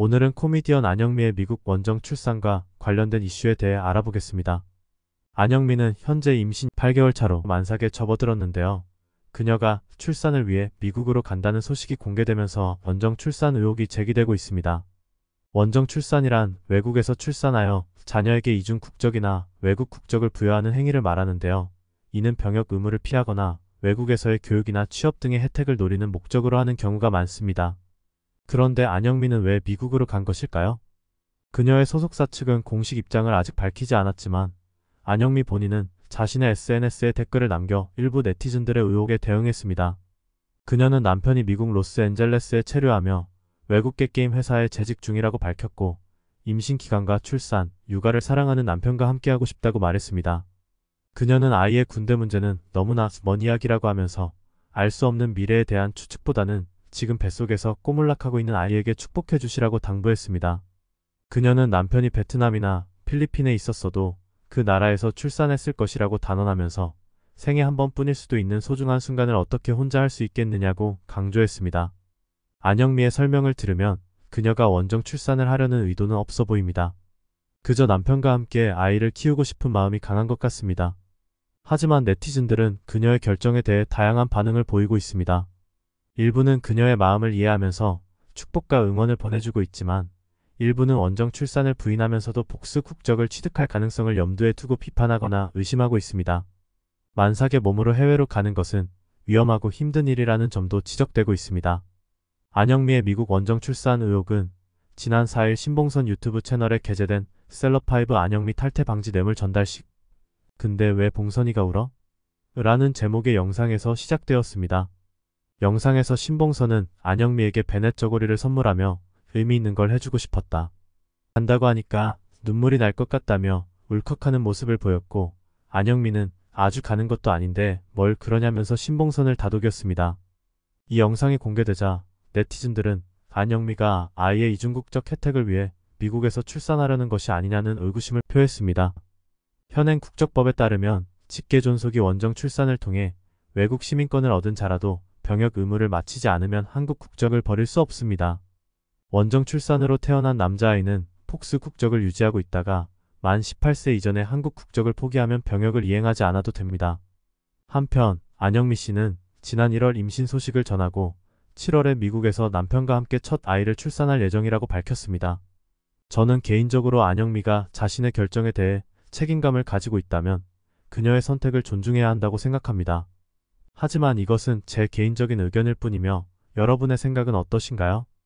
오늘은 코미디언 안영미의 미국 원정 출산과 관련된 이슈에 대해 알아보겠습니다. 안영미는 현재 임신 8개월 차로 만삭에 접어들었는데요. 그녀가 출산을 위해 미국으로 간다는 소식이 공개되면서 원정 출산 의혹이 제기되고 있습니다. 원정 출산이란 외국에서 출산하여 자녀에게 이중 국적이나 외국 국적을 부여하는 행위를 말하는데요. 이는 병역 의무를 피하거나 외국에서의 교육이나 취업 등의 혜택을 노리는 목적으로 하는 경우가 많습니다. 그런데 안영미는 왜 미국으로 간 것일까요? 그녀의 소속사 측은 공식 입장을 아직 밝히지 않았지만 안영미 본인은 자신의 SNS에 댓글을 남겨 일부 네티즌들의 의혹에 대응했습니다. 그녀는 남편이 미국 로스앤젤레스에 체류하며 외국계 게임 회사에 재직 중이라고 밝혔고 임신 기간과 출산, 육아를 사랑하는 남편과 함께하고 싶다고 말했습니다. 그녀는 아이의 군대 문제는 너무나 먼 이야기라고 하면서 알 수 없는 미래에 대한 추측보다는 지금 뱃속에서 꼬물락하고 있는 아이에게 축복해 주시라고 당부했습니다. 그녀는 남편이 베트남이나 필리핀에 있었어도 그 나라에서 출산했을 것이라고 단언하면서 생애 한 번뿐일 수도 있는 소중한 순간을 어떻게 혼자 할 수 있겠느냐고 강조했습니다. 안영미의 설명을 들으면 그녀가 원정 출산을 하려는 의도는 없어 보입니다. 그저 남편과 함께 아이를 키우고 싶은 마음이 강한 것 같습니다. 하지만 네티즌들은 그녀의 결정에 대해 다양한 반응을 보이고 있습니다. 일부는 그녀의 마음을 이해하면서 축복과 응원을 보내주고 있지만 일부는 원정 출산을 부인하면서도 복수 국적을 취득할 가능성을 염두에 두고 비판하거나 의심하고 있습니다. 만삭의 몸으로 해외로 가는 것은 위험하고 힘든 일이라는 점도 지적되고 있습니다. 안영미의 미국 원정 출산 의혹은 지난 4일 신봉선 유튜브 채널에 게재된 셀럽5 안영미 탈퇴 방지 뇌물 전달식 근데 왜 봉선이가 울어? 라는 제목의 영상에서 시작되었습니다. 영상에서 신봉선은 안영미에게 베넷 저고리를 선물하며 의미 있는 걸 해주고 싶었다. 간다고 하니까 눈물이 날 것 같다며 울컥하는 모습을 보였고 안영미는 아주 가는 것도 아닌데 뭘 그러냐면서 신봉선을 다독였습니다. 이 영상이 공개되자 네티즌들은 안영미가 아이의 이중국적 혜택을 위해 미국에서 출산하려는 것이 아니냐는 의구심을 표했습니다. 현행 국적법에 따르면 직계 존속이 원정 출산을 통해 외국 시민권을 얻은 자라도 병역 의무를 마치지 않으면 한국 국적을 버릴 수 없습니다. 원정 출산으로 태어난 남자아이는 폭스 국적을 유지하고 있다가 만 18세 이전에 한국 국적을 포기하면 병역을 이행하지 않아도 됩니다. 한편 안영미 씨는 지난 1월 임신 소식을 전하고 7월에 미국에서 남편과 함께 첫 아이를 출산할 예정이라고 밝혔습니다. 저는 개인적으로 안영미가 자신의 결정에 대해 책임감을 가지고 있다면 그녀의 선택을 존중해야 한다고 생각합니다. 하지만 이것은 제 개인적인 의견일 뿐이며 여러분의 생각은 어떠신가요?